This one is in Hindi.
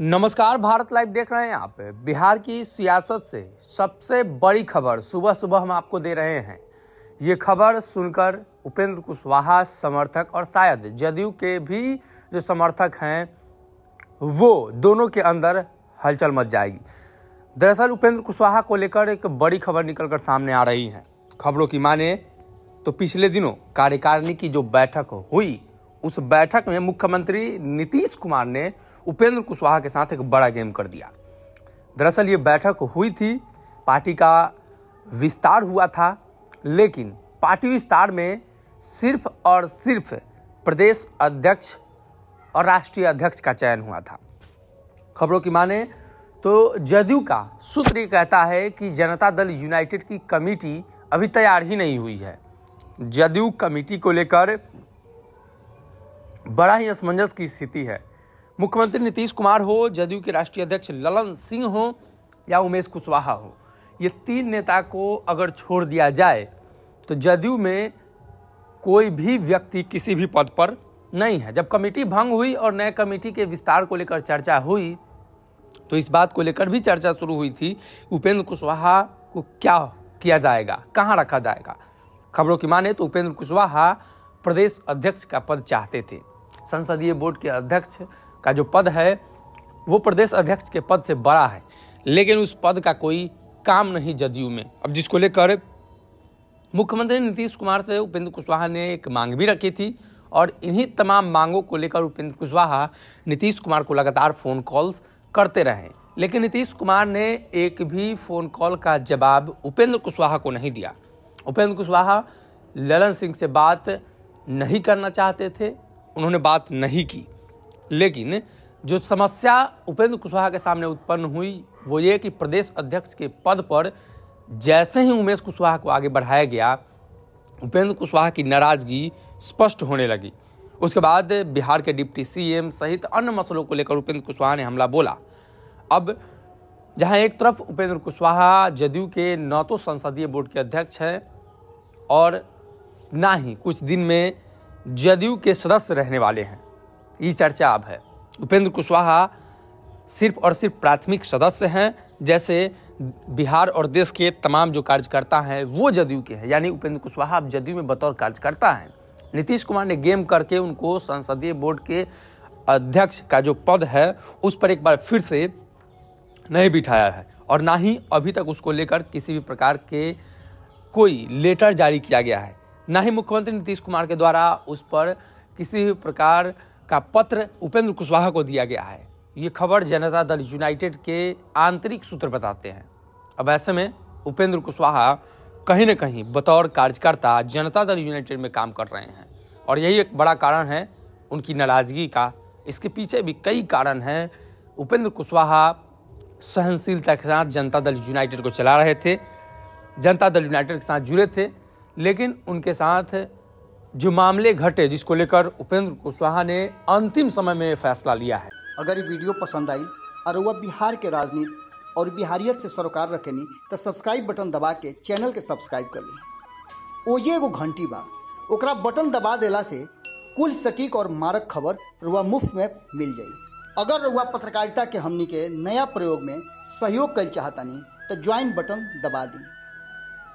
नमस्कार भारत लाइव देख रहे हैं आप बिहार की सियासत से सबसे बड़ी खबर सुबह सुबह हम आपको दे रहे हैं ये खबर सुनकर उपेंद्र कुशवाहा समर्थक और शायद जदयू के भी जो समर्थक हैं वो दोनों के अंदर हलचल मच जाएगी दरअसल उपेंद्र कुशवाहा को लेकर एक बड़ी खबर निकलकर सामने आ रही है खबरों की माने तो पिछले दिनों कार्यकारिणी की जो बैठक हुई उस बैठक में मुख्यमंत्री नीतीश कुमार ने उपेंद्र कुशवाहा के साथ एक बड़ा गेम कर दिया दरअसल ये बैठक हुई थी पार्टी का विस्तार हुआ था लेकिन पार्टी विस्तार में सिर्फ और सिर्फ प्रदेश अध्यक्ष और राष्ट्रीय अध्यक्ष का चयन हुआ था खबरों की माने तो जदयू का सूत्र ये कहता है कि जनता दल यूनाइटेड की कमेटी अभी तैयार ही नहीं हुई है जदयू कमेटी को लेकर बड़ा ही असमंजस की स्थिति है मुख्यमंत्री नीतीश कुमार हो जदयू के राष्ट्रीय अध्यक्ष ललन सिंह हो या उमेश कुशवाहा हो ये तीन नेता को अगर छोड़ दिया जाए तो जदयू में कोई भी व्यक्ति किसी भी पद पर नहीं है जब कमेटी भंग हुई और नए कमेटी के विस्तार को लेकर चर्चा हुई तो इस बात को लेकर भी चर्चा शुरू हुई थी उपेंद्र कुशवाहा को क्या किया जाएगा कहाँ रखा जाएगा खबरों की माने तो उपेंद्र कुशवाहा प्रदेश अध्यक्ष का पद चाहते थे संसदीय बोर्ड के अध्यक्ष का जो पद है वो प्रदेश अध्यक्ष के पद से बड़ा है लेकिन उस पद का कोई काम नहीं जदयू में अब जिसको लेकर मुख्यमंत्री नीतीश कुमार से उपेंद्र कुशवाहा ने एक मांग भी रखी थी और इन्हीं तमाम मांगों को लेकर उपेंद्र कुशवाहा नीतीश कुमार को लगातार फ़ोन कॉल्स करते रहे लेकिन नीतीश कुमार ने एक भी फ़ोन कॉल का जवाब उपेंद्र कुशवाहा को नहीं दिया उपेंद्र कुशवाहा ललन सिंह से बात नहीं करना चाहते थे उन्होंने बात नहीं की लेकिन जो समस्या उपेंद्र कुशवाहा के सामने उत्पन्न हुई वो ये कि प्रदेश अध्यक्ष के पद पर जैसे ही उमेश कुशवाहा को आगे बढ़ाया गया उपेंद्र कुशवाहा की नाराज़गी स्पष्ट होने लगी उसके बाद बिहार के डिप्टी सीएम सहित अन्य मसलों को लेकर उपेंद्र कुशवाहा ने हमला बोला अब जहां एक तरफ उपेंद्र कुशवाहा जदयू के न तो संसदीय बोर्ड के अध्यक्ष हैं और ना ही कुछ दिन में जदयू के सदस्य रहने वाले हैं ये चर्चा अब है उपेंद्र कुशवाहा सिर्फ और सिर्फ प्राथमिक सदस्य हैं जैसे बिहार और देश के तमाम जो कार्यकर्ता हैं वो जदयू के हैं यानी उपेंद्र कुशवाहा अब जदयू में बतौर कार्यकर्ता हैं नीतीश कुमार ने गेम करके उनको संसदीय बोर्ड के अध्यक्ष का जो पद है उस पर एक बार फिर से नहीं बिठाया है और ना ही अभी तक उसको लेकर किसी भी प्रकार के कोई लेटर जारी किया गया है ना ही मुख्यमंत्री नीतीश कुमार के द्वारा उस पर किसी प्रकार का पत्र उपेंद्र कुशवाहा को दिया गया है ये खबर जनता दल यूनाइटेड के आंतरिक सूत्र बताते हैं अब ऐसे में उपेंद्र कुशवाहा कहीं ना कहीं बतौर कार्यकर्ता जनता दल यूनाइटेड में काम कर रहे हैं और यही एक बड़ा कारण है उनकी नाराज़गी का इसके पीछे भी कई कारण हैं उपेंद्र कुशवाहा सहनशीलता के साथ जनता दल यूनाइटेड को चला रहे थे जनता दल यूनाइटेड के साथ जुड़े थे लेकिन उनके साथ जो मामले घटे जिसको लेकर उपेंद्र कुशवाहा ने अंतिम समय में फैसला लिया है अगर ये वीडियो पसंद आई और वह बिहार के राजनीति और बिहारियत से सरोकार नहीं तो सब्सक्राइब बटन दबा के चैनल के सब्सक्राइब कर ली ओजे एगो घंटी बा ओकरा बटन दबा देला से कुल सटीक और मारक खबर रुआ मुफ्त में मिल जाई अगर रुआ पत्रकारिता के हमनी के नया प्रयोग में सहयोग कर चाहतनी तो ज्वाइन बटन दबा दी